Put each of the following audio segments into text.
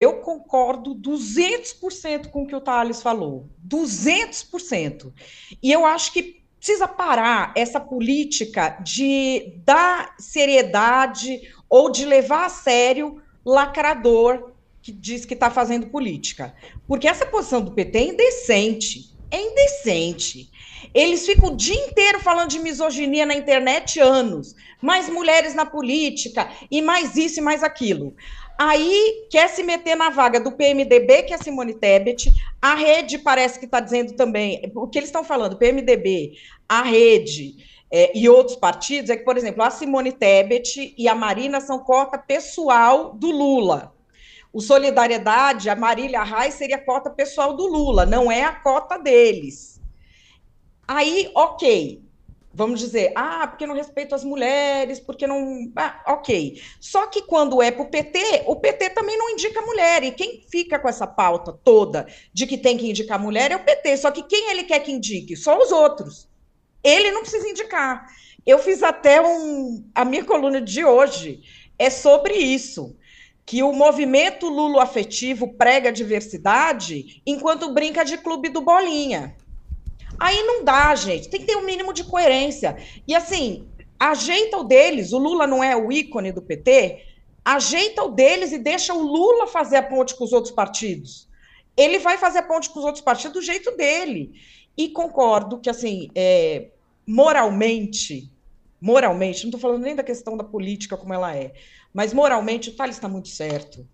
Eu concordo 200% com o que o Thales falou. 200%. E eu acho que precisa parar essa política de dar seriedade ou de levar a sério lacrador que diz que está fazendo política. Porque essa posição do PT é indecente. É indecente. Eles ficam o dia inteiro falando de misoginia na internet anos, mais mulheres na política, e mais isso e mais aquilo. Aí quer se meter na vaga do PMDB, que é Simone Tebet. A rede parece que está dizendo também. O que eles estão falando, PMDB, a rede é, e outros partidos, é que, por exemplo, a Simone Tebet e a Marina são cota pessoal do Lula. O Solidariedade, a Marília Reis, seria cota pessoal do Lula, não é a cota deles. Aí, ok, Vamos dizer, ah, porque não respeito as mulheres, porque não. Ah, ok. Só que quando é para o PT, o PT também não indica mulher. E quem fica com essa pauta toda de que tem que indicar mulher é o PT. Só que quem ele quer que indique? Só os outros. Ele não precisa indicar. Eu fiz até um. A minha coluna de hoje é sobre isso que o movimento lulo afetivo prega diversidade enquanto brinca de clube do bolinha. Aí não dá, gente. Tem que ter um mínimo de coerência. E assim, ajeita o deles. O Lula não é o ícone do PT. Ajeita o deles e deixa o Lula fazer a ponte com os outros partidos. Ele vai fazer a ponte com os outros partidos do jeito dele. E concordo que, assim, é, moralmente, moralmente, não estou falando nem da questão da política como ela é, mas moralmente o Thales está muito certo.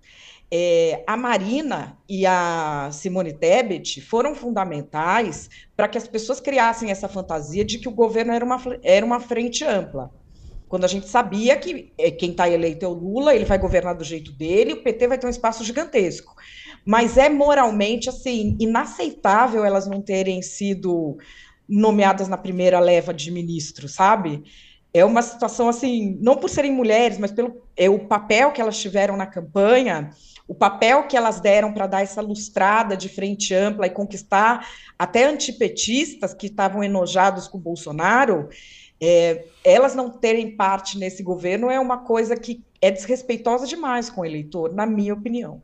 É, a Marina e a Simone Tebet foram fundamentais para que as pessoas criassem essa fantasia de que o governo era uma, era uma frente ampla. Quando a gente sabia que é, quem está eleito é o Lula, ele vai governar do jeito dele, o PT vai ter um espaço gigantesco. Mas é moralmente assim inaceitável elas não terem sido nomeadas na primeira leva de ministros, sabe? é uma situação assim, não por serem mulheres, mas pelo é, o papel que elas tiveram na campanha, o papel que elas deram para dar essa lustrada de frente ampla e conquistar até antipetistas que estavam enojados com o Bolsonaro, é, elas não terem parte nesse governo é uma coisa que é desrespeitosa demais com o eleitor, na minha opinião.